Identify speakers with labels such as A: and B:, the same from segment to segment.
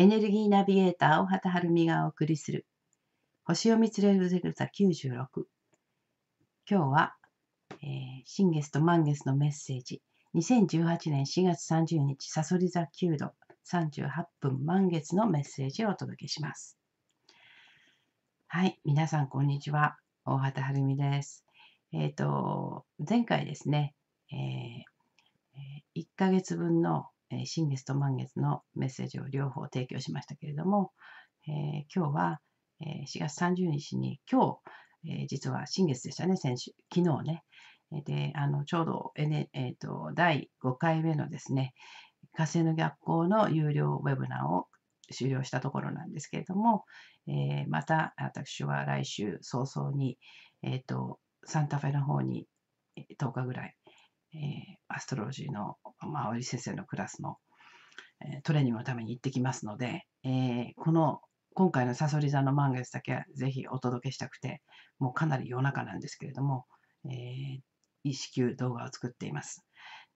A: エネルギーナビゲーター、大畑晴美がお送りする、星を見つれるゼルサ96。今日は、えー、新月と満月のメッセージ、2018年4月30日、さそり座9度、38分満月のメッセージをお届けします。はい、皆さんこんにちは。大畑晴美です。えっ、ー、と、前回ですね、えー、1ヶ月分のえ新月と満月のメッセージを両方提供しましたけれども、え今日は、え4月30日に今日、え実は新月でしたね、先週、昨日ね。で、あのちょうど、N えーと、第5回目のですね、火星の逆行の有料ウェブナーを終了したところなんですけれども、えー、また私は来週早々に、えーと、とサンタフェの方に10日ぐらいえー、アストロジーの、まあ、織先生のクラスの、えー、トレーニングのために行ってきますので、えー、この今回のさそり座の満月だけはぜひお届けしたくて、もうかなり夜中なんですけれども、えー、識動画を作っています。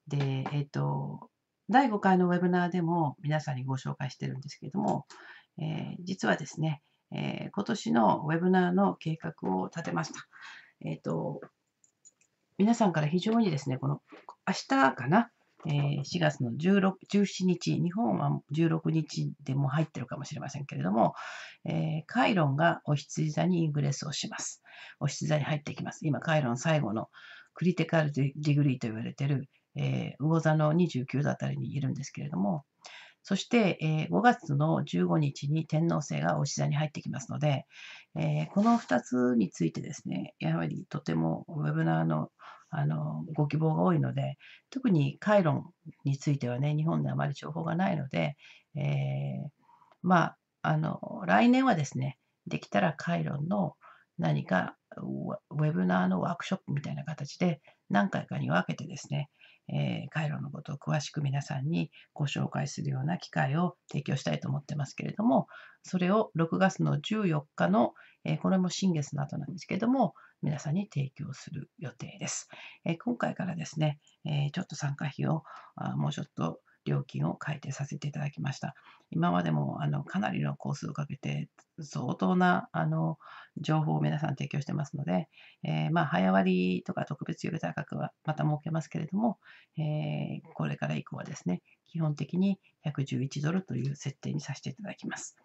A: で、えっ、ー、と、第5回のウェブナーでも皆さんにご紹介してるんですけれども、えー、実はですね、えー、今年のウェブナーの計画を立てました。えっ、ー、と、皆さんから非常にですね、この明日かな、えー、4月の1 7日、日本は16日でも入ってるかもしれませんけれども、えー、カイロンがお羊座にイングレスをします。お羊座に入っていきます。今、カイロン最後のクリティカルディグリーと言われている、えー、魚座の29度あたりにいるんですけれども、そして、え5月の15日に天皇制がおし座に入ってきますので、えこの2つについてですね、やはりとてもウェブナーのあのご希望が多いので、特にカイロンについてはね、日本であまり情報がないので、えー、まあ、あの、来年はですね、できたらカイロンの何かウェブナーのワークショップみたいな形で何回かに分けてですね、えー、カのことを詳しく皆さんにご紹介するような機会を提供したいと思ってますけれども、それを6月の14日の、えー、これも新月の後なんですけれども、皆さんに提供する予定です。えー、今回からですね、えちょっと参加費をあもうちょっと料金を改定させていただきました。今までもあのかなりのコースをかけて相当なあの情報を皆さん提供してますので、えー、まあ、早割とか特別予備。価格はまた設けますけれども、えー、これから以降はですね、基本的に111ドルという設定にさせていただきます。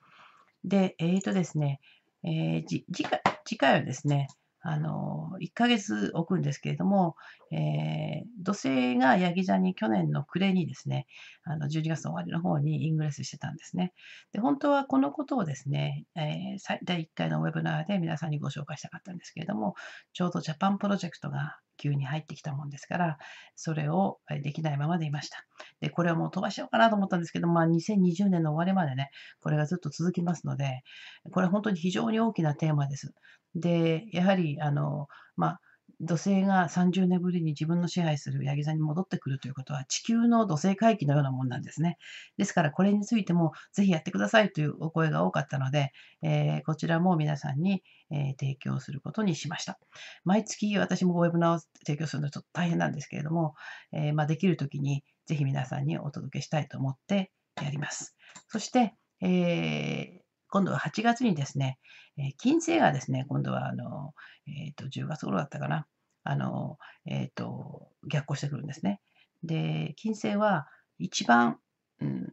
A: で、えーとですね、えー、次回はですね、あの、1ヶ月置くんですけれども、えー、土星がヤギ座に去年の暮れにですね、あの、12月の終わりの方にイングレスしてたんですね。で、本当はこのことをですね、えー、第1回のウェブナーで皆さんにご紹介したかったんですけれども、ちょうどジャパンプロジェクトが急に入ってきたもんですから、それをできないままでいました。で、これをもう飛ばしようかなと思ったんですけど、まあ、2020年の終わりまでね、これがずっと続きますので、これ本当に非常に大きなテーマです。でやはりあの、まあ、土星が30年ぶりに自分の支配するヤギ座に戻ってくるということは地球の土星回帰のようなもんなんですね。ですからこれについてもぜひやってくださいというお声が多かったので、えー、こちらも皆さんに、えー、提供することにしました。毎月私もウェブナーを提供するのはちょっと大変なんですけれども、えー、まあ、できる時にぜひ皆さんにお届けしたいと思ってやります。そして、え今度は8月にですね、え金星がですね、今度はあの、えーと、10月頃だったかな、あのえーと、と逆行してくるんですね。で、金星は一番、うん、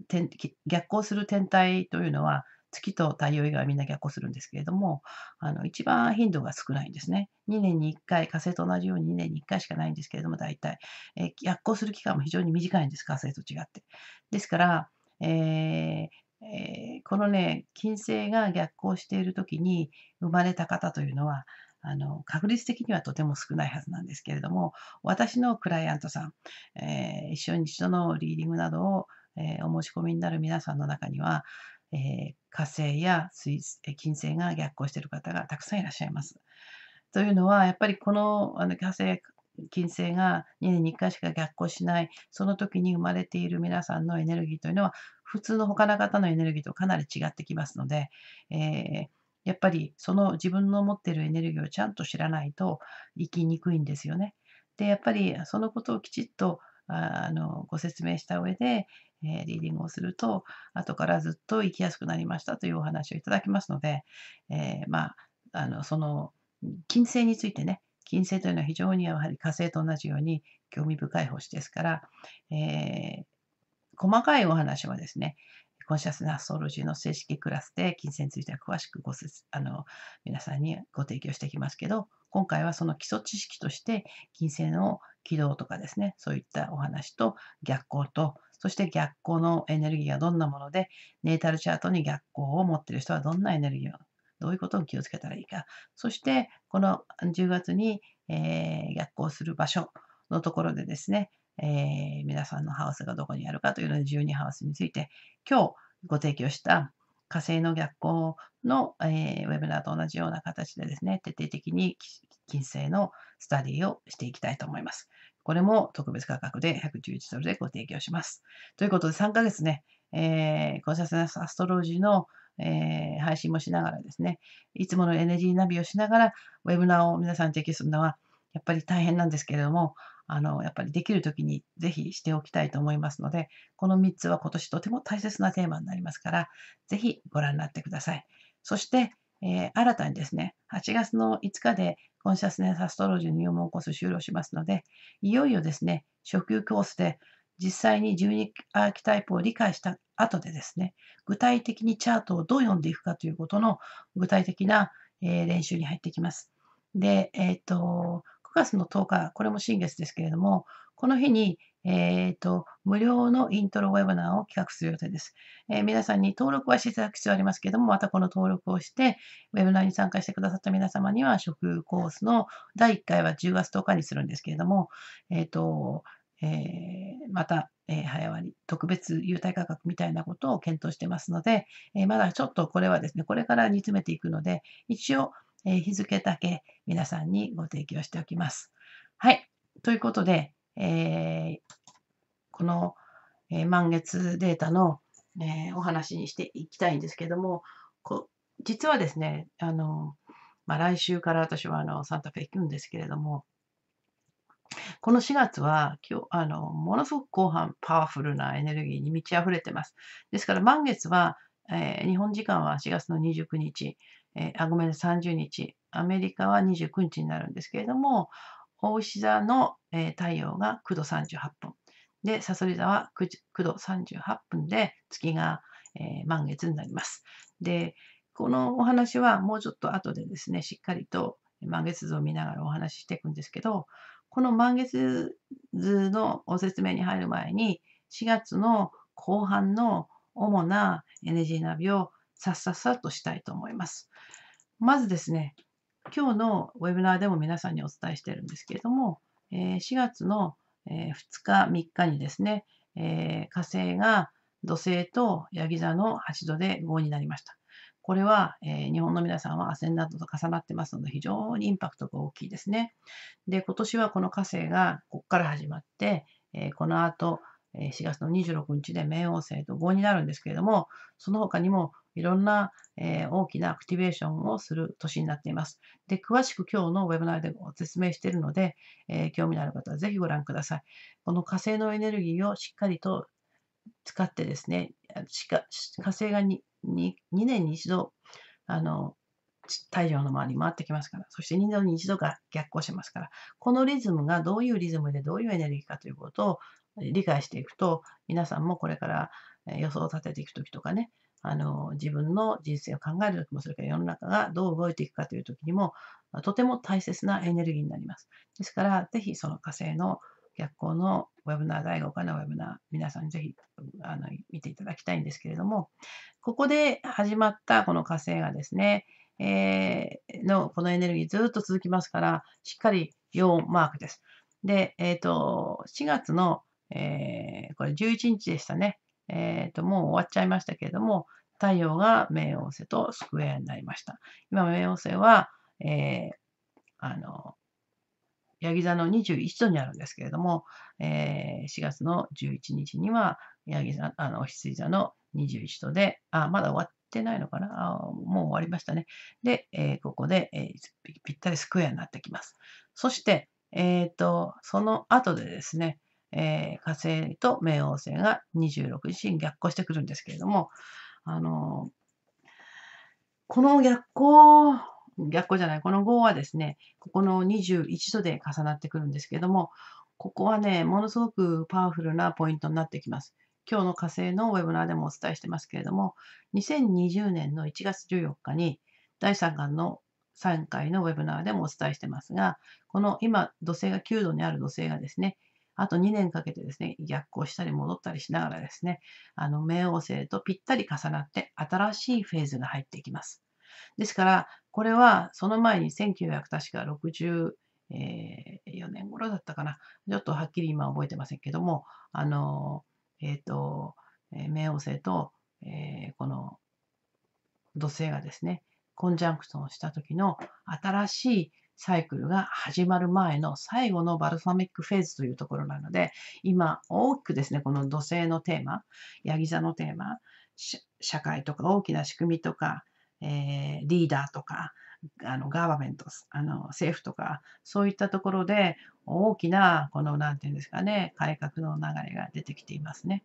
A: 逆行する天体というのは、月と太陽以外はみんな逆行するんですけれども、あの一番頻度が少ないんですね。2年に1回、火星と同じように2年に1回しかないんですけれども、大体、えー、逆行する期間も非常に短いんです、火星と違って。ですから、えー、えー、このね金星が逆行している時に生まれた方というのはあの確率的にはとても少ないはずなんですけれども私のクライアントさん、えー、一緒に一度のリーディングなどを、えー、お申し込みになる皆さんの中には、えー、火星や水金星が逆行している方がたくさんいらっしゃいます。というのはやっぱりこのあの火星金星が2年に1回しか逆行しない、その時に生まれている皆さんのエネルギーというのは、普通の他の方のエネルギーとかなり違ってきますので、えー、やっぱりその自分の持っているエネルギーをちゃんと知らないと生きにくいんですよね。で、やっぱりそのことをきちっとあのご説明した上で、えー、リーディングをすると、後からずっと生きやすくなりましたというお話をいただきますので、えー、まあ、あのその金星についてね金星というのは非常にやはり火星と同じように興味深い星ですから、えー、細かいお話はですね、コンシャスなアストロジーの正式クラスで金星については詳しくご説あの皆さんにご提供していきますけど、今回はその基礎知識として金星の軌道とかですね、そういったお話と逆行と、そして逆光のエネルギーがどんなもので、ネータルチャートに逆光を持っている人はどんなエネルギーをどういうことを気をつけたらいいか。そして、この10月に、えー、逆行する場所のところでですね、えー、皆さんのハウスがどこにあるかというので、12ハウスについて、今日ご提供した火星の逆行の、えー、ウェブナーと同じような形でですね、徹底的に金星のスタディをしていきたいと思います。これも特別価格で111ドルでご提供します。ということで、3ヶ月ね、えー、コンサススアストロロジーのえー、配信もしながらですね、いつものエネルギーナビをしながら、ウェブナーを皆さんに提供するのは、やっぱり大変なんですけれども、あの、やっぱりできる時にぜひしておきたいと思いますので、この3つは今年とても大切なテーマになりますから、ぜひご覧になってください。そして、えー、新たにですね、8月の5日でコンシャスネスアストロジー入門コース終了しますので、いよいよですね、初級コースで実際に12アーキタイプを理解した後でですね、具体的にチャートをどう読んでいくかということの具体的な、え練習に入ってきます。で、えっ、ー、と、9月の10日、これも新月ですけれども、この日に、えっ、ー、と、無料のイントロウェブナーを企画する予定です、えー、皆さんに登録はしていただく必要ありますけれども、またこの登録をして、ウェブナーに参加してくださった皆様には、食コースの第1回は10月10日にするんですけれども、えっ、ー、と、えー、また、えー、早割特別優待価格みたいなことを検討してますので、えー、まだちょっとこれはですね、これから煮詰めていくので、一応、え日付だけ皆さんにご提供しておきます。はい。ということで、えこの、え満月データの、えお話にしていきたいんですけども、こ実はですね、あの、まあ、来週から私はあのサンタフェ行くんですけれども、この4月は今日あのものすごく後半パワフルなエネルギーに満ち溢れてます。ですから満月は、えー、日本時間は4月の29日、えー、あごめん30日アメリカは29日になるんですけれども大牛座の、えー、太陽が9度38分でさそり座は 9, 9度38分で月が、えー、満月になります。でこのお話はもうちょっと後でですねしっかりと満月図を見ながらお話ししていくんですけどこの満月図のお説明に入る前に、4月の後半の主なエネギーナビをさっさっさとしたいと思います。まずですね、今日のウェブナーでも皆さんにお伝えしてるんですけれども、4月の2日、3日にですね、火星が土星とヤギ座の8度で合になりました。これは、え日本の皆さんはアセンダントと重なってますので、非常にインパクトが大きいですね。で、今年はこの火星がここから始まって、えこの後、4月の26日で冥王星と5になるんですけれども、その他にもいろんな、え大きなアクティベーションをする年になっています。で、詳しく今日のウェブナーでご説明しているので、えー、興味のある方は是非ご覧ください。この火星のエネルギーをしっかりと使ってですね、火星がに 2, 2年に一度、あの、太陽の周り回ってきますから、そして2年に一度が逆行しますから、このリズムがどういうリズムでどういうエネルギーかということを理解していくと、皆さんもこれから予想を立てていく時とかね、あの自分の人生を考える時もそれから世の中がどう動いていくかという時にもとても大切なエネルギーになります。ですから、ぜひその火星の逆光のウェブナー、第5回のウェブナー、皆さんぜひあの見ていただきたいんですけれども、ここで始まったこの火星がですね、えー、のこのエネルギーずっと続きますから、しっかり4マークです。で、えっ、ー、と、4月の、えー、これ11日でしたね。えっ、と、もう終わっちゃいましたけれども、太陽が冥王星とスクエアになりました。今、冥王星は、えあの、ヤギ座の21度にあるんですけれども、えー、4月の11日には、ヤギ座、あの、羊座の21度で、あ、まだ終わってないのかなあもう終わりましたね。で、えー、ここで、えー、ぴったりスクエアになってきます。そして、えー、と、その後でですね、えー、火星と冥王星が26日に逆行してくるんですけれども、あのこの逆行逆光じゃない、この5はですね、ここの21度で重なってくるんですけども、ここはね、ものすごくパワフルなポイントになってきます。今日の火星のウェブナーでもお伝えしてますけれども、2020年の1月14日に第3巻の3回のウェブナーでもお伝えしてますが、この今、土星が9度にある土星がですね、あと2年かけてですね、逆行したり戻ったりしながらですね、あの、冥王星とぴったり重なって新しいフェーズが入っていきます。ですから、これはその前に1900確か60、え4年頃だったかな。ちょっとはっきり今覚えてませんけども、あの、えっ、ー、と、冥王星と、えー、この土星がですね、コンジャンクションをした時の新しいサイクルが始まる前の最後のバルサミックフェーズというところなので、今大きくですね、この土星のテーマ、ヤギ座のテーマ、社会とか大きな仕組みとか、えー、リーダーとか、あのガーバメントあの政府とかそういったところで大きなこの何て言うんですかね改革の流れが出てきていますね。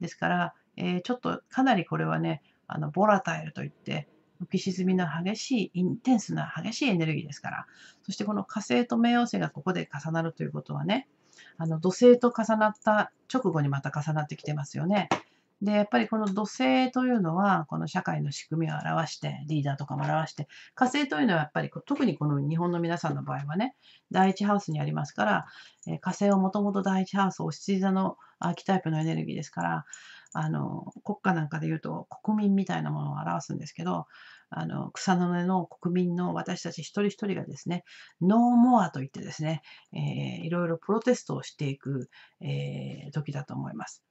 A: ですから、えー、ちょっとかなりこれはねあのボラタイルといって浮き沈みの激しいインテンスな激しいエネルギーですからそしてこの火星と冥王星がここで重なるということはねあの土星と重なった直後にまた重なってきてますよね。で、やっぱりこの土星というのは、この社会の仕組みを表して、リーダーとかも表して、火星というのはやっぱり、特にこの日本の皆さんの場合はね、第一ハウスにありますから、え火星はもともと第一ハウス、お羊座のアーキタイプのエネルギーですから、あの、国家なんかで言うと国民みたいなものを表すんですけど、あの、草の根の国民の私たち一人一人がですね、ノーモアといってですね、えー、いろいろプロテストをしていく、えー、時だと思います。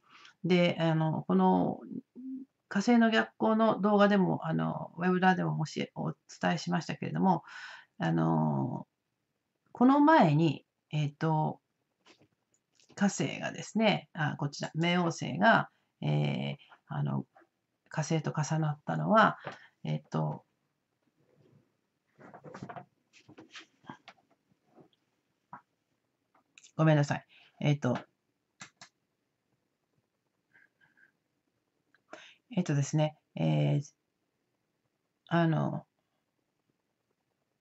A: で、あの、この火星の逆行の動画でも、あの、ウェブラーでももしお伝えしましたけれども、あの、この前に、えっ、ー、と、火星がですね、あこちら、冥王星が、えー、あの火星と重なったのは、えっ、と、ごめんなさい。えっ、ー、と、えっ、ー、とですね、えー、あの、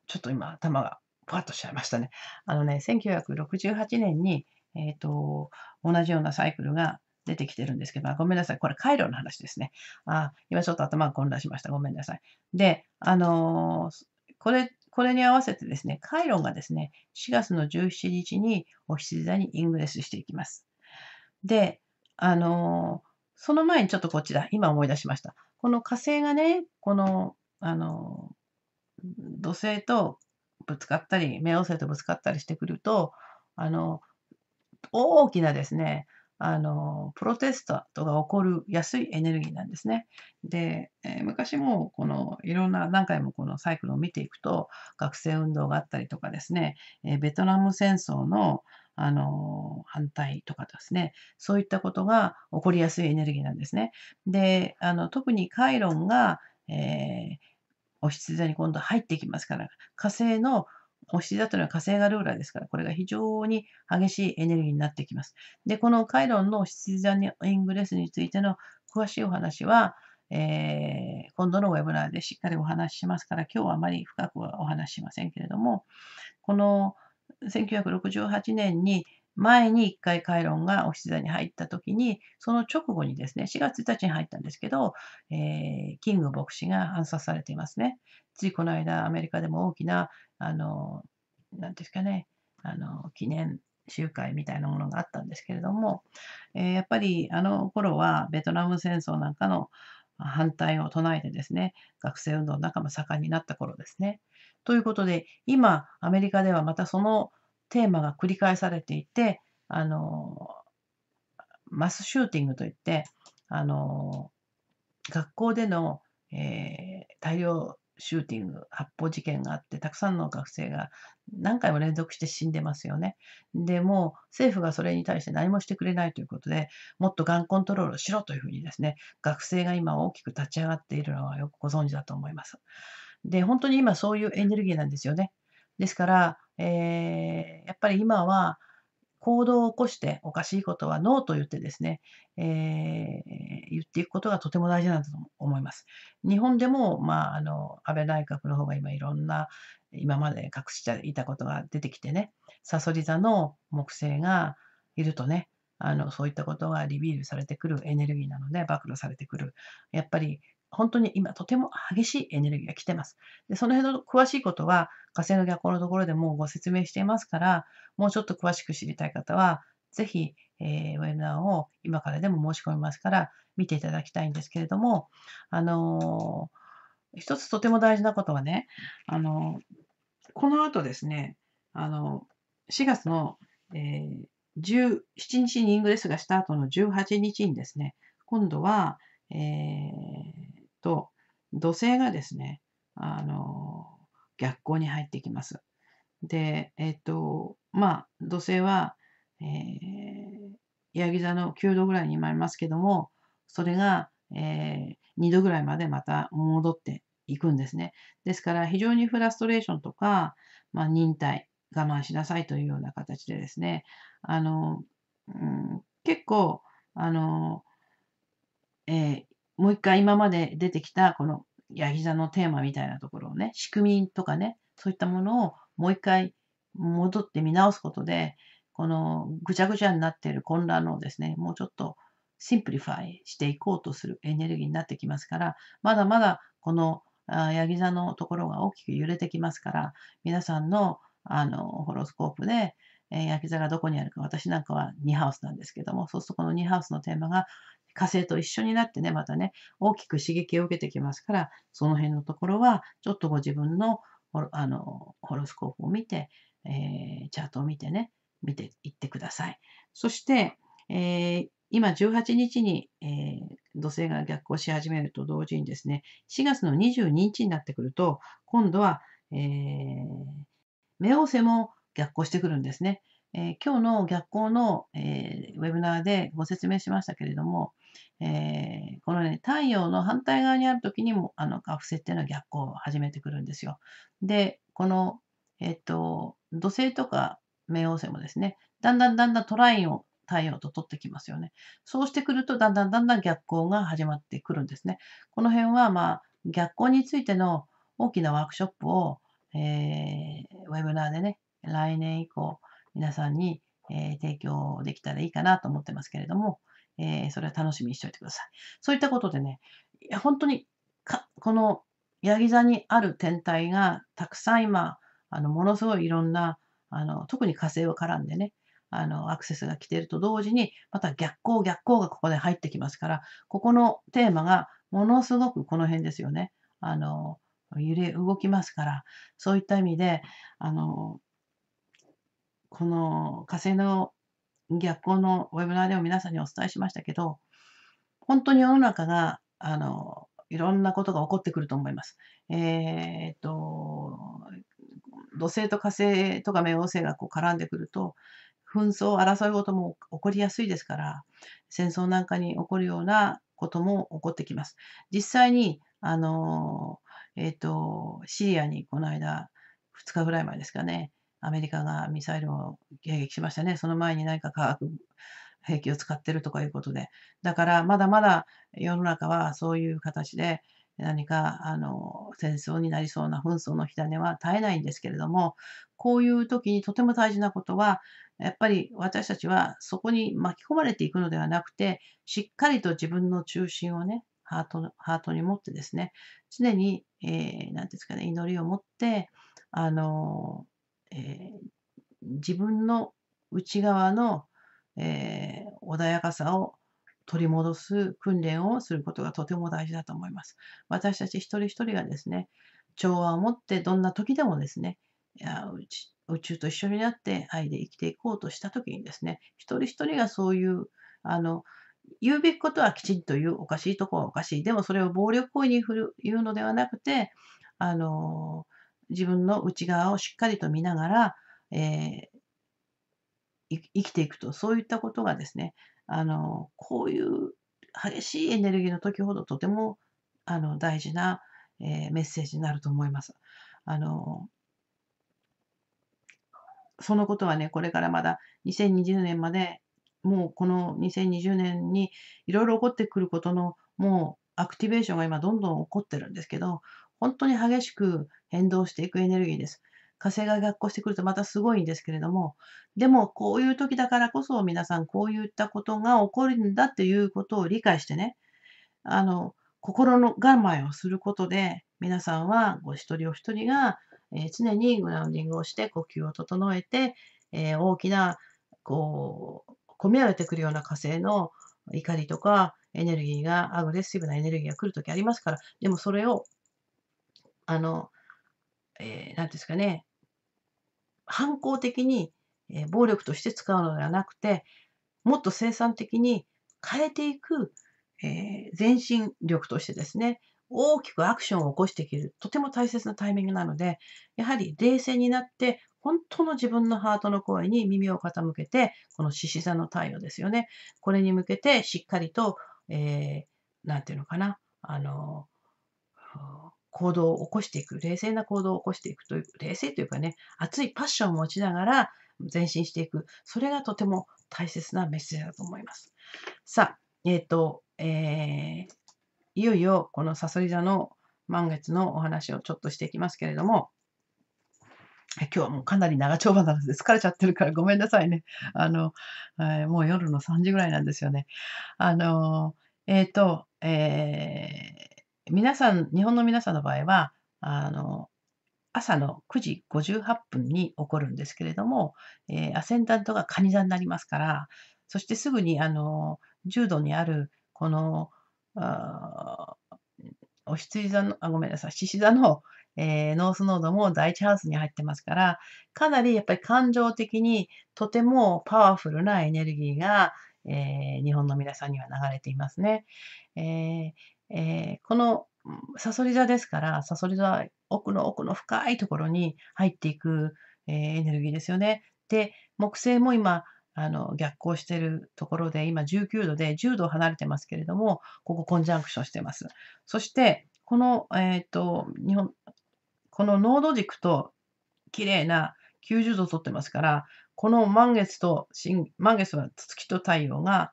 A: ちょっと今、頭がふわっとしちゃいましたね。あのね、1968年に、えっ、と、同じようなサイクルが出てきてるんですけど、ごめんなさい。これ、回路の話ですね。あ、今ちょっと頭が混乱しました。ごめんなさい。で、あのー、これ、これに合わせてですね、カイロンがですね、4月の17日にお羊座にイングレスしていきます。で、あのー、その前にちょっとこっちだ。今思い出しました。この火星がね、この、あの、土星とぶつかったり、冥王星とぶつかったりしてくると、あの、大きなですね、あの、プロテストが起こる安いエネルギーなんですね。で、えー、昔もこのいろんな何回もこのサイクルを見ていくと、学生運動があったりとかですね、えー、ベトナム戦争のあの、反対とかですね、そういったことが起こりやすいエネルギーなんですね。で、あの、特にカイロンが、えー、お羊座に今度入ってきますから、火星のお羊座というのは火星がルーラーですから、これが非常に激しいエネルギーになってきます。で、このカイロンのお羊座にイングレスについての詳しいお話は、えー、今度のウェブナーでしっかりお話ししますから、今日はあまり深くはお話ししませんけれども、この1968年に前に1回カイロンがオフィス座に入った時に、その直後にですね、4月1日に入ったんですけど、えー、キング牧師が暗殺されていますね。ついこの間、アメリカでも大きな、あの、んですかね、あの、記念集会みたいなものがあったんですけれども、えー、やっぱりあの頃はベトナム戦争なんかの反対を唱えてですね、学生運動の仲間盛んになった頃ですね。ということで、今、アメリカではまたそのテーマが繰り返されていて、あの、マスシューティングといって、あの、学校での、えー、大量シューティング、発砲事件があって、たくさんの学生が何回も連続して死んでますよね。でもう政府がそれに対して何もしてくれないということで、もっとがんコントロールをしろというふうにですね、学生が今大きく立ち上がっているのはよくご存知だと思います。で、本当に今そういうエネルギーなんですよね。ですから、えー、やっぱり今は行動を起こしておかしいことはノーと言ってですね、えー、言っていくことがとても大事なんだと思います。日本でも、まあ、あの安倍内閣の方が今いろんな今まで隠していたことが出てきてね、さそり座の木星がいるとね、あのそういったことがリビールされてくるエネルギーなので暴露されてくるやっぱり本当に今とても激しいエネルギーが来てます。でその辺の詳しいことは火星の逆行のところでもうご説明していますから、もうちょっと詳しく知りたい方は、ぜひ、えー、ウェブナーを今からでも申し込みますから見ていただきたいんですけれども、あのー、一つとても大事なことはね、あのー、この後ですね、あのー、4月の、えー、17日にイングレスがした後の18日にですね、今度は、えー、と、土星がですね、あの、逆光に入ってきます。で、えっ、と、まあ、土星は、えー、ヤギ座の9度ぐらいに今いますけども、それが、えー、2度ぐらいまでまた戻っていくんですね。ですから、非常にフラストレーションとか、まあ、忍耐、我慢しなさいというような形でですね、あの、うん、結構、あの、えー、もう一回今まで出てきたこのヤギ座のテーマみたいなところをね、仕組みとかね、そういったものをもう一回戻って見直すことで、このぐちゃぐちゃになっている混乱をですね、もうちょっとシンプリファイしていこうとするエネルギーになってきますから、まだまだこのヤギ座のところが大きく揺れてきますから、皆さんのあのホロスコープで、えー、ヤギ座がどこにあるか、私なんかは2ハウスなんですけども、そうするとこの2ハウスのテーマが火星と一緒になってね、またね、大きく刺激を受けてきますから、その辺のところは、ちょっとご自分のあのホロスコープを見て、えー、チャートを見てね、見ていってください。そして、えー、今18日に、えー、土星が逆行し始めると同時にですね、4月の22日になってくると、今度は、えー、目王星も逆行してくるんですね。えー、今日の逆行の、えー、ウェブナーでご説明しましたけれども、えー、このね、太陽の反対側にある時にも、あの、カフセっていうのは逆行を始めてくるんですよ。で、この、えっと、土星とか冥王星もですね、だんだんだんだんトラインを太陽と取ってきますよね。そうしてくると、だんだんだんだん逆行が始まってくるんですね。この辺は、まあ、逆行についての大きなワークショップを、えー、ウェブナーでね、来年以降、皆さんに、えー、提供できたらいいかなと思ってますけれども、えー、それは楽しみにしておいてください。そういったことでね、いや本当にか、このヤギ座にある天体がたくさん今、あのものすごいいろんなあの特に火星を絡んでねあのアクセスが来ていると同時にまた逆光逆光がここで入ってきますからここのテーマがものすごくこの辺ですよねあの揺れ動きますからそういった意味であのこの火星の逆光のウェブナーでも皆さんにお伝えしましたけど、本当に世の中が、あの、いろんなことが起こってくると思います。えー、っと、土星と火星とか冥王星がこう絡んでくると、紛争、争い事も起こりやすいですから、戦争なんかに起こるようなことも起こってきます。実際に、あの、えっ、と、シリアにこの間、2日ぐらい前ですかね、アメリカがミサイルを迎撃しましたね。その前に何か化学兵器を使ってるとかいうことで。だからまだまだ世の中はそういう形で何かあの戦争になりそうな紛争の火種は絶えないんですけれども、こういう時にとても大事なことは、やっぱり私たちはそこに巻き込まれていくのではなくて、しっかりと自分の中心をね、ハートハートに持ってですね、常に、えー、なんですかね、祈りを持って、あのーえー、自分の内側の、えー、穏やかさを取り戻す訓練をすることがとても大事だと思います。私たち一人一人がですね、調和を持ってどんな時でもですね、いや宇宙と一緒になって愛で生きていこうとした時にですね、一人一人がそういう、あの、言うべきことはきちんと言う、おかしいとこはおかしい。でもそれを暴力行為に振る言うのではなくて、あのー自分の内側をしっかりと見ながら、えー、生きていくと、そういったことがですね、あの、こういう激しいエネルギーの時ほどとてもあの大事な、えー、メッセージになると思います。あの、そのことはね、これからまだ2020年まで、もうこの2020年にいろいろ起こってくることの、もうアクティベーションが今どんどん起こってるんですけど、本当に激しく変動していくエネルギーです。火星が逆行してくるとまたすごいんですけれども、でもこういう時だからこそ皆さんこういったことが起こるんだっていうことを理解してね、あの、心の我慢をすることで、皆さんはお一人お一人が、え常にグラウンディングをして呼吸を整えて、え大きな、こう、込み上げてくるような火星の怒りとかエネルギーが、アグレッシブなエネルギーが来るときありますから、でもそれをあの、えー、なんですかね、反抗的に、えー、暴力として使うのではなくて、もっと生産的に変えていく、えー、前進力としてですね、大きくアクションを起こしていける、とても大切なタイミングなので、やはり冷静になって、本当の自分のハートの声に耳を傾けて、この獅子座の太陽ですよね。これに向けてしっかりと、えー、て言うのかな、あの、行動を起こしていく、冷静な行動を起こしていくという、冷静というかね、熱いパッションを持ちながら前進していく、それがとても大切なメッセージだと思います。さあ、えっ、ー、と、えー、いよいよこのさそり座の満月のお話をちょっとしていきますけれども、今日はもうかなり長丁場なので疲れちゃってるからごめんなさいね。あの、えー、もう夜の3時ぐらいなんですよね。あの、えっ、ー、と、えー、皆さん、日本の皆さんの場合は、あの、朝の9時58分に起こるんですけれども、えー、アセンダントがカニ座になりますから、そしてすぐに、あの、重度にある、この、あお羊座の、あ、ごめんなさい、獅子座の、えー、ノースノードも第一ハウスに入ってますから、かなりやっぱり感情的にとてもパワフルなエネルギーが、えー、日本の皆さんには流れていますね。えー、えー、このさそり座ですから、さそり座奥の奥の深いところに入っていく、えー、エネルギーですよね。で、木星も今、あの逆行してるところで、今19度で10度離れてますけれども、ここコンジャンクションしてます。そして、この、えっ、ー、と、日本、この濃度軸と綺麗な90度を取ってますから、この満月と新、満月は月と太陽が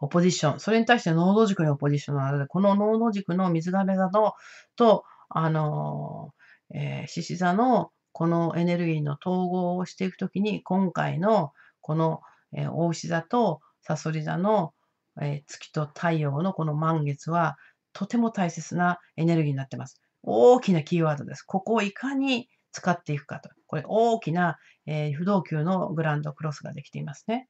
A: オポジション、それに対して濃度軸にオポジションがので、この濃度軸の水亀座のと、あのえー、獅子座のこのエネルギーの統合をしていくときに、今回のこの、えー、大牛座とさそり座の、えー、月と太陽のこの満月は、とても大切なエネルギーになってます。大きなキーワードです。ここをいかに使っていくかと。これ大きな、えー、不動級のグランドクロスができていますね。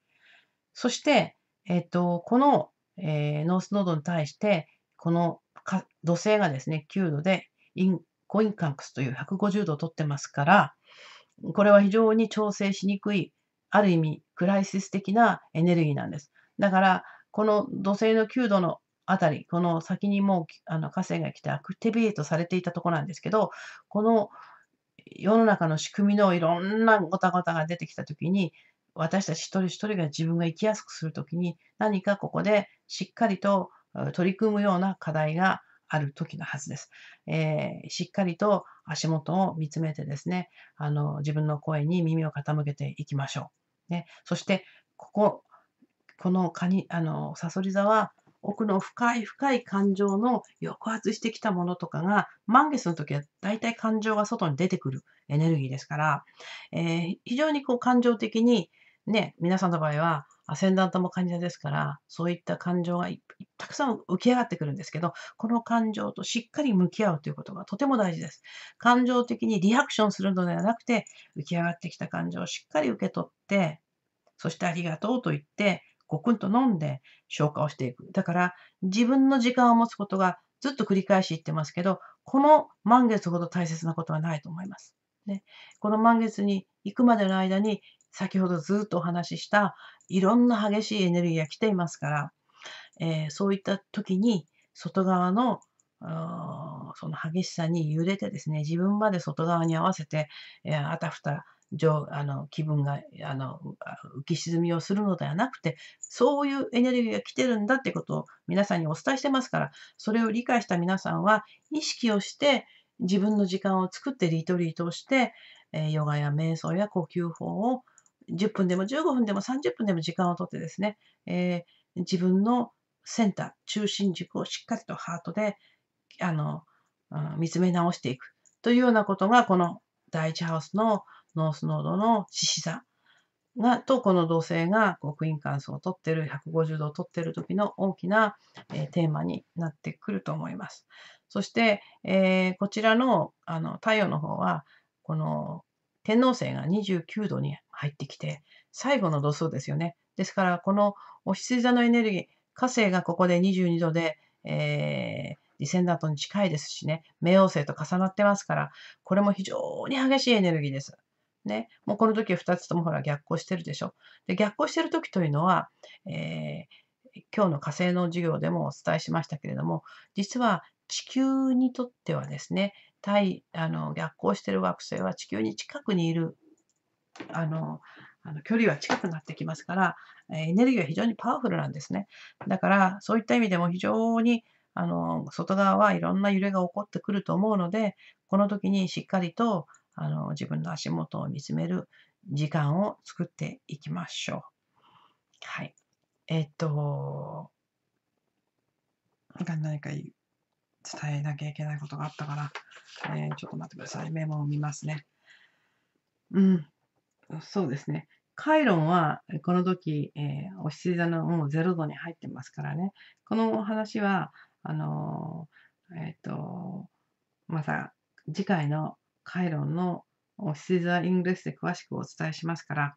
A: そして、えっと、この、えー、ノースノードに対して、この土星がですね、9度でイン、コインカンクスという150度を取ってますから、これは非常に調整しにくい、ある意味、クライシス的なエネルギーなんです。だから、この土星の9度のあたり、この先にもうあの火星が来てアクティビエートされていたところなんですけど、この世の中の仕組みのいろんなごたごたが出てきたときに、私たち一人一人が自分が生きやすくするときに何かここでしっかりと取り組むような課題がある時のはずです。えー、しっかりと足元を見つめてですね、あの自分の声に耳を傾けていきましょう。ね、そして、ここ、このカニ、あの、サソリ座は、奥の深い深い感情の抑圧してきたものとかが、満月の時は大体感情が外に出てくるエネルギーですから、えー、非常にこう感情的に、ね、皆さんの場合は、アセンダントも患者ですから、そういった感情がたくさん浮き上がってくるんですけど、この感情としっかり向き合うということがとても大事です。感情的にリアクションするのではなくて、浮き上がってきた感情をしっかり受け取って、そしてありがとうと言って、ごくんと飲んで消化をしていく。だから、自分の時間を持つことがずっと繰り返し言ってますけど、この満月ほど大切なことはないと思います。ね、この満月に行くまでの間に先ほどずっとお話ししたいろんな激しいエネルギーが来ていますから、えー、そういった時に外側のその激しさに揺れてですね自分まで外側に合わせて、えー、あたふたあの気分があの浮き沈みをするのではなくてそういうエネルギーが来てるんだってことを皆さんにお伝えしてますからそれを理解した皆さんは意識をして自分の時間を作ってリトリートをして、えー、ヨガや瞑想や呼吸法を10分でも15分でも30分でも時間をとってですね、えー、自分のセンター、中心軸をしっかりとハートで、あの、うん、見つめ直していくというようなことが、この第一ハウスのノースノードの獅子座が、とこの同性がこうクイーン関数を取ってる、150度を取ってる時の大きな、えー、テーマになってくると思います。そして、えー、こちらのあの太陽の方は、この天王星が29度に入ってきて、最後の度数ですよね。ですから、このお羊座のエネルギー、火星がここで22度で、えー、ディセンダントに近いですしね、冥王星と重なってますから、これも非常に激しいエネルギーです。ね、もうこの時2つともほら逆行してるでしょ。で逆行してる時というのは、えー、今日の火星の授業でもお伝えしましたけれども、実は地球にとってはですね、対あの逆行している惑星は地球に近くにいるあのあの距離は近くなってきますから、エネルギーは非常にパワフルなんですね。だからそういった意味でも非常にあの外側はいろんな揺れが起こってくると思うので、この時にしっかりとあの自分の足元を見つめる時間を作っていきましょう。はい。えっと、何か言う伝えなきゃいけないことがあったから、えー、ちょっと待ってください。メモを見ますね。うん。そうですね。カイロンは、この時、えー、お羊座のもう0度に入ってますからね。このお話は、あのー、えっ、ー、と、また、次回のカイロンのお羊座イングレスで詳しくお伝えしますから、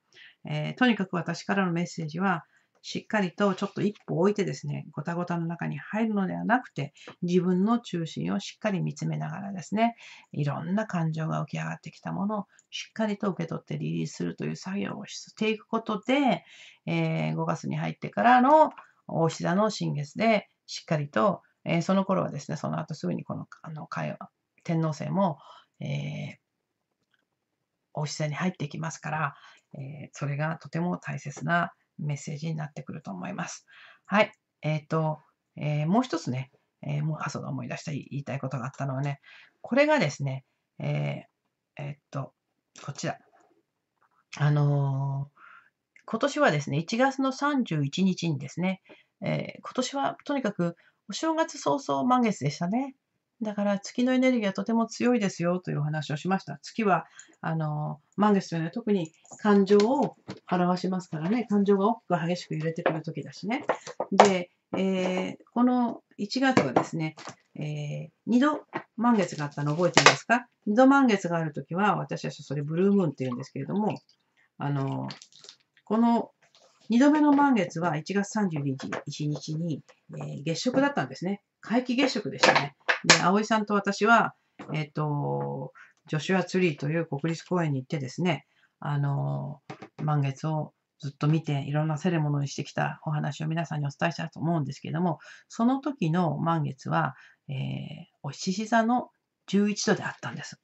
A: えとにかく私からのメッセージは、しっかりとちょっと一歩置いてですね、ごたごたの中に入るのではなくて、自分の中心をしっかり見つめながらですね、いろんな感情が浮き上がってきたものをしっかりと受け取ってリリースするという作業をしていくことで、えー、5月に入ってからの大志座の新月でしっかりと、えー、その頃はですね、その後すぐにこのあの会話、天皇星も、えー、大志座に入っていきますから、えー、それがとても大切なメッセージになってくると思います。はい。えっ、ー、と、えー、もう一つね、えー、もう、あ、そうだ、思い出した言いたいことがあったのはね、これがですね、ええっと、こちら。あの今年はですね、1月の31日にですね、え今年はとにかくお正月早々満月でしたね。だから月のエネルギーはとても強いですよというお話をしました。月は、あの、満月というのは特に感情を表しますからね、感情が大きく激しく揺れてくる時だしね。で、えー、この1月はですね、えー、2度満月があったの覚えていますか ?2 度満月がある時は、私たちはそれブルームーンって言うんですけれども、あの、この2度目の満月は1月31日に、えー、月食だったんですね。皆既月食でしたね。で、葵さんと私は、えっ、ー、と、ジョシュアツリーという国立公園に行ってですね、あの、満月をずっと見て、いろんなセレモニーしてきたお話を皆さんにお伝えしたと思うんですけれども、その時の満月は、えー、お獅子座の11度であったんです。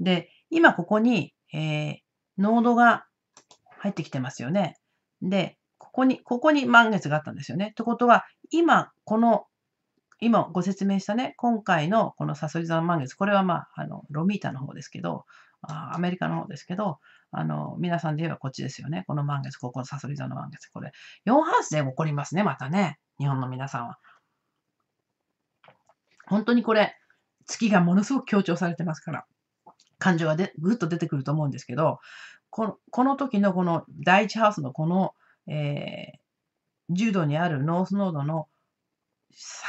A: で、今ここに、えー、濃度が入ってきてますよね。で、ここに、ここに満月があったんですよね。ってことは、今、この今ご説明したね、今回のこのサソリ座の満月、これはまあ、あの、ロミータの方ですけど、アメリカの方ですけど、あの、皆さんで言えばこっちですよね。この満月、ここのサソリ座の満月、これ。4ハウスで起こりますね、またね。日本の皆さんは。本当にこれ、月がものすごく強調されてますから、感情がでぐっと出てくると思うんですけど、このこの時のこの第1ハウスのこの、えー、柔道にあるノースノードの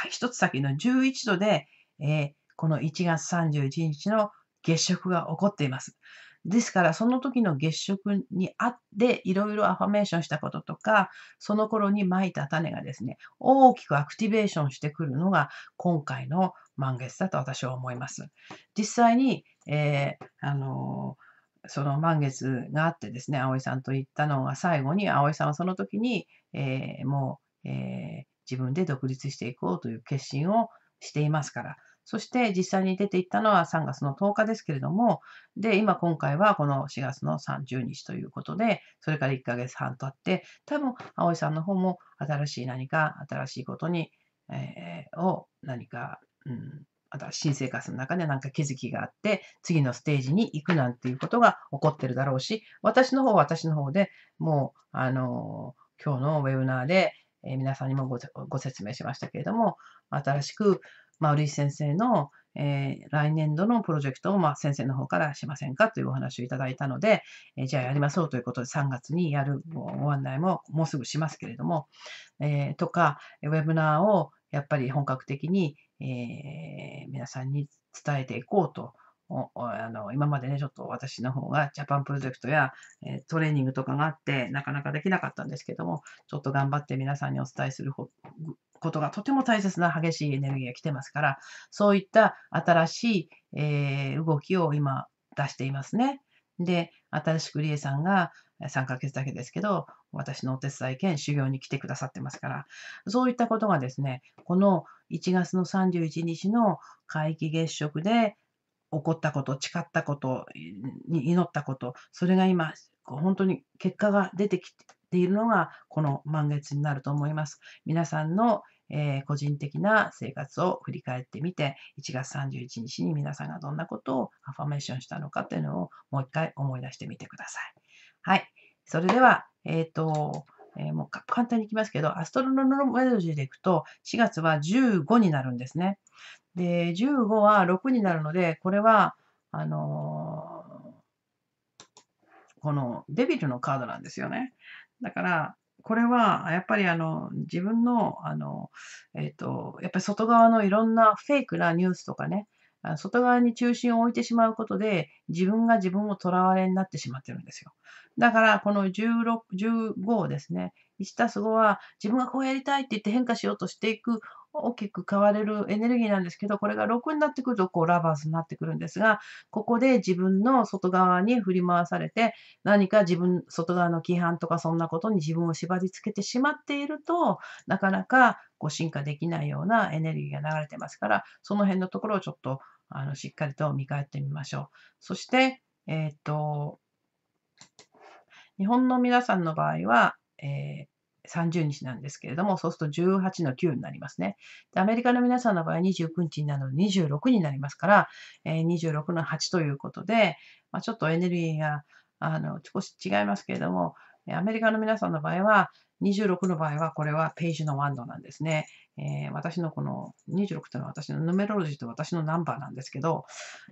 A: 一つ先の11度で、えー、この1月31日の月食が起こっています。ですから、その時の月食にあって、いろいろアファメーションしたこととか、その頃にまいた種がですね、大きくアクティベーションしてくるのが、今回の満月だと私は思います。実際に、えー、あのー、その満月があってですね、葵さんと言ったのが最後に、葵さんはその時に、えー、もう、え自分で独立していこうという決心をしていますから、そして実際に出ていったのは3月の10日ですけれども、で、今今回はこの4月の30日ということで、それから1ヶ月半経って、多分、葵さんの方も新しい何か、新しいことに、えー、を何か、うん、新生活の中で何か気づきがあって、次のステージに行くなんていうことが起こってるだろうし、私の方は私の方でもう、あのー、今日のウェブナーで、え皆さんにもご説明しましたけれども、新しく、まあ、先生の、えー、来年度のプロジェクトを、まあ、先生の方からしませんかというお話をいただいたので、えー、じゃあやりましょうということで3月にやるご案内ももうすぐしますけれども、えー、とか、ウェブナーをやっぱり本格的に、え皆さんに伝えていこうとあの今までね、ちょっと私の方がジャパンプロジェクトや、えトレーニングとかがあって、なかなかできなかったんですけども、ちょっと頑張って皆さんにお伝えすることがとても大切な激しいエネルギーが来てますから、そういった新しい、えー、動きを今出していますね。で、新しくりえさんが3ヶ月だけですけど、私のお手伝い兼修行に来てくださってますから、そういったことがですね、この1月の31日の皆既月食で起こったこと、誓ったこと、に祈ったこと、それが今、本当に結果が出てきているのが、この満月になると思います。皆さんの、えー、個人的な生活を振り返ってみて、1月31日に皆さんがどんなことをアファメーションしたのかというのをもう一回思い出してみてください。はい。それでは、えっ、ー、と、えー、もう簡単にいきますけど、アストロノロメロジーでいくと、4月は15になるんですね。で、15は6になるので、これは、あのー、このデビルのカードなんですよね。だから、これは、やっぱりあの、自分の、あの、えっ、ー、と、やっぱり外側のいろんなフェイクなニュースとかね、外側に中心を置いてしまうことで、自分が自分を囚われになってしまってるんですよ。だから、この16、15ですね、1たす5は自分がこうやりたいって言って変化しようとしていく大きく変われるエネルギーなんですけど、これが6になってくると、こう、ラバースになってくるんですが、ここで自分の外側に振り回されて、何か自分、外側の規範とかそんなことに自分を縛り付けてしまっていると、なかなかこう進化できないようなエネルギーが流れてますから、その辺のところをちょっと、あの、しっかりと見返ってみましょう。そして、えー、っと、日本の皆さんの場合は、えー、30日なんですけれども、そうすると18の9になりますね。でアメリカの皆さんの場合は29日になるので26になりますから、えー、26の8ということで、まあ、ちょっとエネルギーがあの少し違いますけれども、アメリカの皆さんの場合は、26の場合はこれはページのワンドなんですね。えー、私のこの26というのは私のヌメロロジーと私のナンバーなんですけど、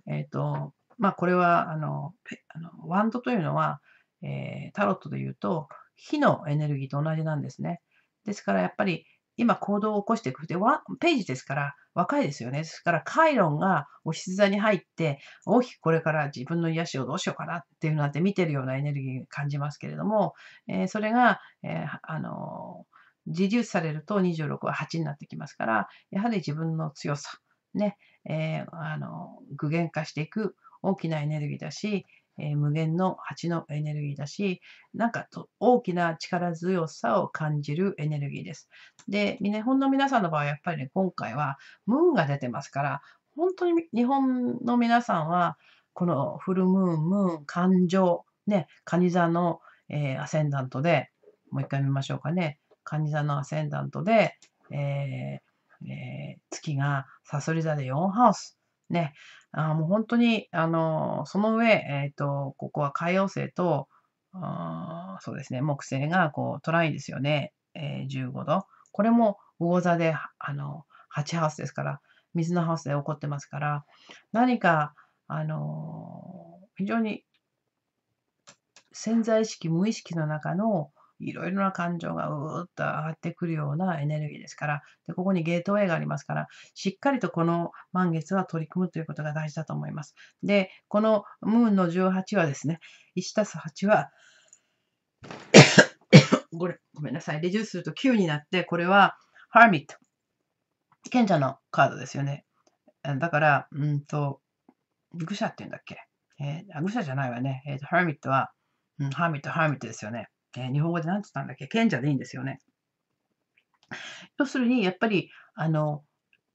A: えっ、ー、と、まあこれはあの、あのワンドというのは、えー、タロットで言うと、火のエネルギーと同じなんですね。ですからやっぱり今行動を起こしていく。で、ページですから若いですよね。ですから、カイロンがお羊座に入って、大きくこれから自分の癒しをどうしようかなっていうのなんて見てるようなエネルギー感じますけれども、えー、それが、えー、あのー、自立されると26は8になってきますから、やはり自分の強さ、ね、えあの、具現化していく大きなエネルギーだし、え無限の8のエネルギーだし、なんかと大きな力強さを感じるエネルギーです。で、日本の皆さんの場合やっぱりね、今回はムーンが出てますから、本当に日本の皆さんは、このフルムーン、ムーン、感情、ね、カニ座の、えー、アセンダントで、もう一回見ましょうかね。カニ座のアセンダントで、えーえー、月がサソリ座で4ハウス。ね、あもう本当に、あの、その上、えっ、ー、と、ここは海王星と、あそうですね、木星がこうトライですよね、えー、15度。これも魚座で、あの、8ハウスですから、水のハウスで起こってますから、何か、あの、非常に潜在意識、無意識の中のいろいろな感情がうーっと上がってくるようなエネルギーですから、でここにゲートウェイがありますから、しっかりとこの満月は取り組むということが大事だと思います。で、このムーンの18はですね、1たす8はごれ、ごめんなさい、レジュースすると9になって、これはハーミット、賢者のカードですよね。だから、うんと、愚者って言うんだっけえー、愚者じゃないわね。えっ、ー、と、ハーミットは、うん、ハーミット、ハーミットですよね。え日本語で何て言ったんだっけ賢者でいいんですよね。要するにやっぱりあの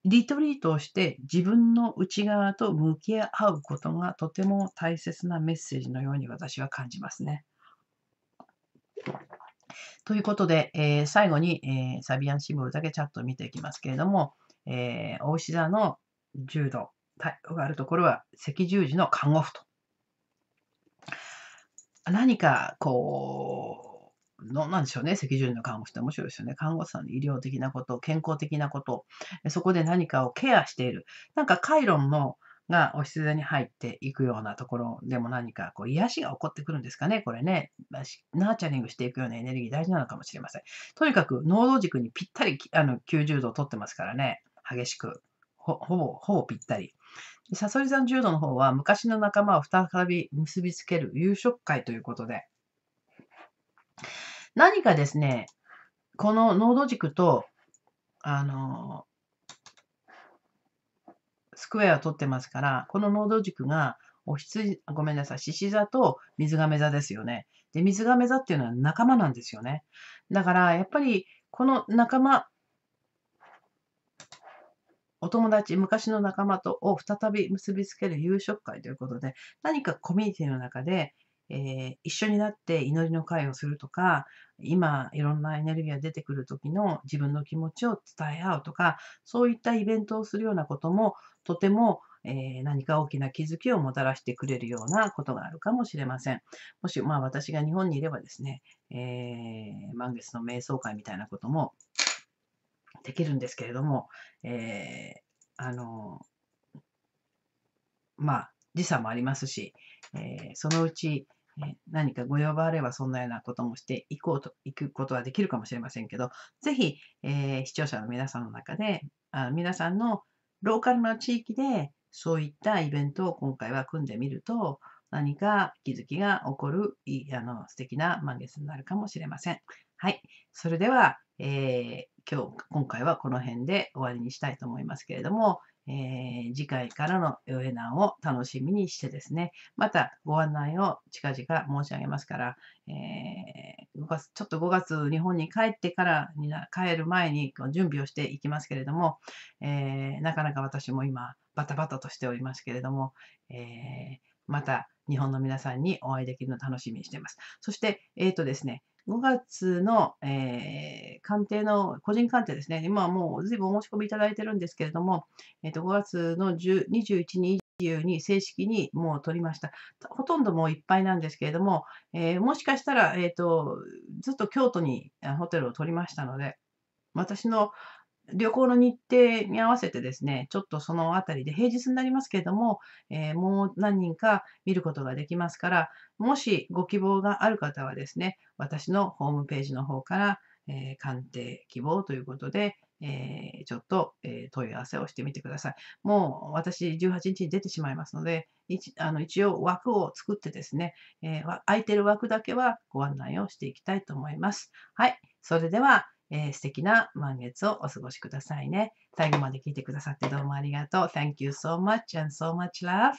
A: リトリートをして自分の内側と向き合うことがとても大切なメッセージのように私は感じますね。ということで、えー、最後に、えー、サビアンシンボルだけチャットを見ていきますけれども、えー、大志座の柔道、太陽があるところは赤十字の看護婦と。何かこうの、なんでしょうね、赤十字の看護師って面白いですよね。看護師さんの医療的なこと、健康的なこと、そこで何かをケアしている。なんかカイロンの、がお室に入っていくようなところでも何かこう癒しが起こってくるんですかね、これね。ナーチャリングしていくようなエネルギー大事なのかもしれません。とにかく、濃度軸にぴったりあの90度を取ってますからね、激しく。ほほぼ、ほぼぴったり。さそり座の柔道の方は、昔の仲間を再び結びつける夕食会ということで、何かですね、このノード軸と、あの、スクエアを取ってますから、このノード軸が、お羊、ごめんなさい、獅子座と水亀座ですよね。で、水亀座っていうのは仲間なんですよね。だから、やっぱり、この仲間、お友達、昔の仲間とを再び結びつける夕食会ということで、何かコミュニティの中で、えー、一緒になって祈りの会をするとか、今いろんなエネルギーが出てくる時の自分の気持ちを伝え合うとか、そういったイベントをするようなことも、とても、えー、何か大きな気づきをもたらしてくれるようなことがあるかもしれません。もし、まあ私が日本にいればですね、えー、満月の瞑想会みたいなこともできるんですけれども、えあの、まあ、時差もありますし、えそのうち、何かご要望あればそんなようなこともしていこうと、行くことはできるかもしれませんけど、ぜひ、えー、視聴者の皆さんの中で、あ皆さんのローカルの地域でそういったイベントを今回は組んでみると、何か気づきが起こる、いあの素敵な満月になるかもしれません。はい。それでは、えー、今日、今回はこの辺で終わりにしたいと思いますけれども、えー、次回からの予営難を楽しみにしてですね、またご案内を近々申し上げますから、えー、5月ちょっと5月日本に帰ってからに帰る前に準備をしていきますけれども、えー、なかなか私も今バタバタとしておりますけれども、えまた日本の皆さんにお会いできるのを楽しみにしています。そして、えっ、とですね、5月の、えー、鑑定の、個人鑑定ですね。今はもう随分お申し込みいただいてるんですけれども、えっ、ー、と、5月の21日、に正式にもう取りました。ほとんどもういっぱいなんですけれども、えー、もしかしたら、えっ、と、ずっと京都にホテルを取りましたので、私の旅行の日程に合わせてですね、ちょっとそのあたりで平日になりますけれども、えー、もう何人か見ることができますから、もしご希望がある方はですね、私のホームページの方から、えー、鑑定希望ということで、えー、ちょっと、え問い合わせをしてみてください。もう私18日に出てしまいますので、一あの一応枠を作ってですね、え空いてる枠だけはご案内をしていきたいと思います。はい、それでは、えー、素敵な満月をお過ごしくださいね。最後まで聞いてくださってどうもありがとう。Thank you so much and so much love.